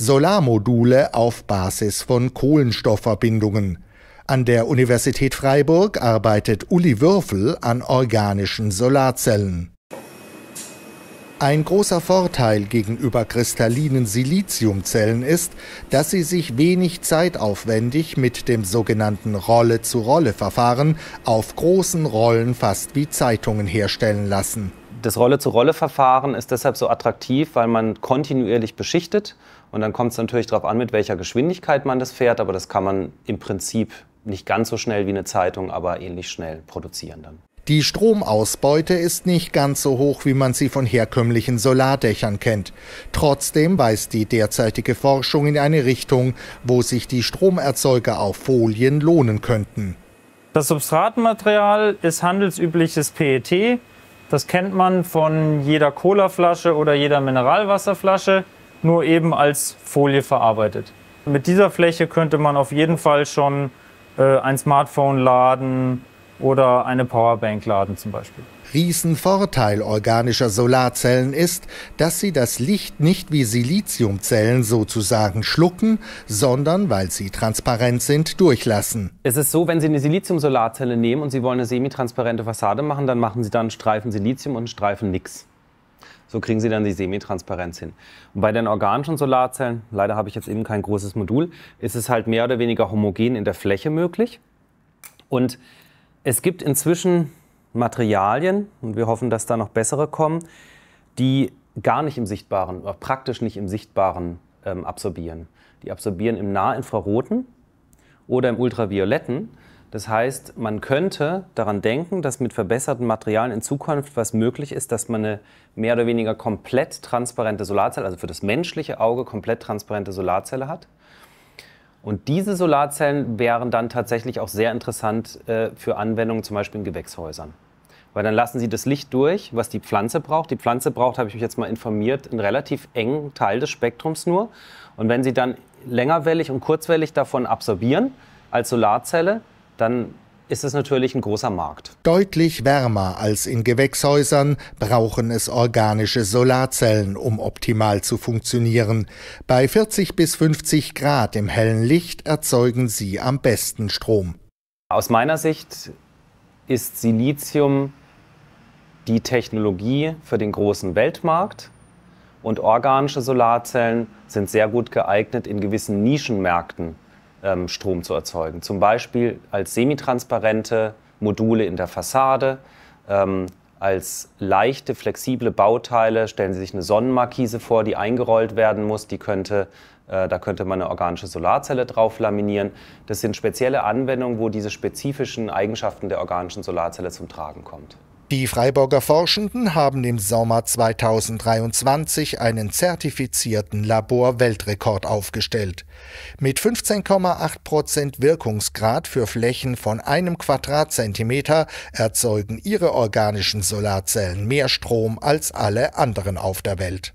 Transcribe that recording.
Solarmodule auf Basis von Kohlenstoffverbindungen. An der Universität Freiburg arbeitet Uli Würfel an organischen Solarzellen. Ein großer Vorteil gegenüber kristallinen Siliziumzellen ist, dass sie sich wenig zeitaufwendig mit dem sogenannten Rolle-zu-Rolle-Verfahren auf großen Rollen fast wie Zeitungen herstellen lassen. Das Rolle-zu-Rolle-Verfahren ist deshalb so attraktiv, weil man kontinuierlich beschichtet und dann kommt es natürlich darauf an, mit welcher Geschwindigkeit man das fährt, aber das kann man im Prinzip nicht ganz so schnell wie eine Zeitung, aber ähnlich schnell produzieren dann. Die Stromausbeute ist nicht ganz so hoch, wie man sie von herkömmlichen Solardächern kennt. Trotzdem weist die derzeitige Forschung in eine Richtung, wo sich die Stromerzeuger auf Folien lohnen könnten. Das Substratmaterial ist handelsübliches PET. Das kennt man von jeder Colaflasche oder jeder Mineralwasserflasche, nur eben als Folie verarbeitet. Mit dieser Fläche könnte man auf jeden Fall schon äh, ein Smartphone laden, oder eine Powerbank laden zum Beispiel. Riesenvorteil organischer Solarzellen ist, dass sie das Licht nicht wie Siliziumzellen sozusagen schlucken, sondern, weil sie transparent sind, durchlassen. Es ist so, wenn Sie eine Silizium-Solarzelle nehmen und Sie wollen eine semitransparente Fassade machen, dann machen Sie dann Streifen Silizium und Streifen nix. So kriegen Sie dann die Semitransparenz hin. Und bei den organischen Solarzellen, leider habe ich jetzt eben kein großes Modul, ist es halt mehr oder weniger homogen in der Fläche möglich. Und es gibt inzwischen Materialien, und wir hoffen, dass da noch bessere kommen, die gar nicht im Sichtbaren oder äh, praktisch nicht im Sichtbaren ähm, absorbieren. Die absorbieren im Nahinfraroten oder im Ultravioletten. Das heißt, man könnte daran denken, dass mit verbesserten Materialien in Zukunft was möglich ist, dass man eine mehr oder weniger komplett transparente Solarzelle, also für das menschliche Auge komplett transparente Solarzelle hat. Und diese Solarzellen wären dann tatsächlich auch sehr interessant äh, für Anwendungen, zum Beispiel in Gewächshäusern. Weil dann lassen sie das Licht durch, was die Pflanze braucht. Die Pflanze braucht, habe ich mich jetzt mal informiert, einen relativ engen Teil des Spektrums nur. Und wenn sie dann längerwellig und kurzwellig davon absorbieren als Solarzelle, dann ist es natürlich ein großer Markt. Deutlich wärmer als in Gewächshäusern brauchen es organische Solarzellen, um optimal zu funktionieren. Bei 40 bis 50 Grad im hellen Licht erzeugen sie am besten Strom. Aus meiner Sicht ist Silizium die Technologie für den großen Weltmarkt und organische Solarzellen sind sehr gut geeignet in gewissen Nischenmärkten ähm, Strom zu erzeugen. Zum Beispiel als semitransparente Module in der Fassade, ähm, als leichte, flexible Bauteile. Stellen Sie sich eine Sonnenmarkise vor, die eingerollt werden muss. Die könnte, äh, da könnte man eine organische Solarzelle drauf laminieren. Das sind spezielle Anwendungen, wo diese spezifischen Eigenschaften der organischen Solarzelle zum Tragen kommen. Die Freiburger Forschenden haben im Sommer 2023 einen zertifizierten Labor-Weltrekord aufgestellt. Mit 15,8 Prozent Wirkungsgrad für Flächen von einem Quadratzentimeter erzeugen ihre organischen Solarzellen mehr Strom als alle anderen auf der Welt.